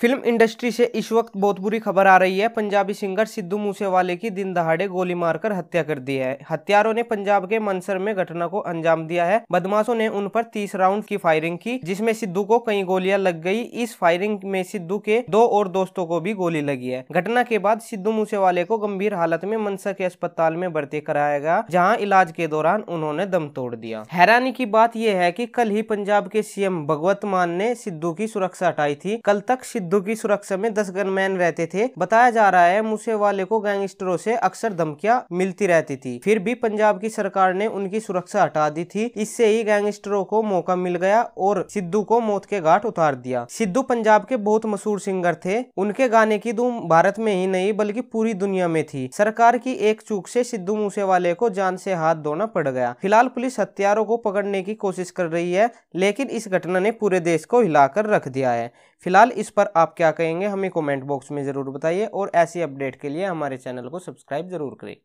film industry से इस वक्त बहुत बुरी खबर आ रही है पंजाबी सिंगर सिद्धू मूसेवाले की दिन दहाड़े गोली मारकर हत्या कर दी है हत्यारों ने पंजाब के मनसर में घटना को अंजाम दिया है बदमाशों ने उन पर तीस राउंड की फायरिंग की जिसमें सिद्धू को कई गोलियां लग गई इस फायरिंग में सिद्धू के दो और दोस्तों को भी गोली लगी है घटना के बाद सिद्धू मूसेवाले को गंभीर हालत में मनसा के अस्पताल में भर्ती कराया गया जहाँ इलाज के दौरान उन्होंने दम तोड़ दिया हैरानी की बात यह है की कल ही पंजाब के सीएम भगवत मान ने सिद्धू की सुरक्षा हटाई थी कल तक सिद्धू सिद्धू की सुरक्षा में दस गनमैन रहते थे बताया जा रहा है मूसे वाले को गैंगस्टरों से अक्सर धमकियां मिलती रहती थी फिर भी पंजाब की सरकार ने उनकी सुरक्षा हटा दी थी इससे ही गैंगस्टरों को मौका मिल गया और सिद्धू को मौत के घाट उतार दिया सिद्धू पंजाब के बहुत मशहूर सिंगर थे उनके गाने की धूम भारत में ही नहीं बल्कि पूरी दुनिया में थी सरकार की एक चूक से सिद्धू मूसेवाले को जान से हाथ धोना पड़ गया फिलहाल पुलिस हत्यारों को पकड़ने की कोशिश कर रही है लेकिन इस घटना ने पूरे देश को हिलाकर रख दिया है फिलहाल इस पर आप क्या कहेंगे हमें कमेंट बॉक्स में ज़रूर बताइए और ऐसी अपडेट के लिए हमारे चैनल को सब्सक्राइब ज़रूर करें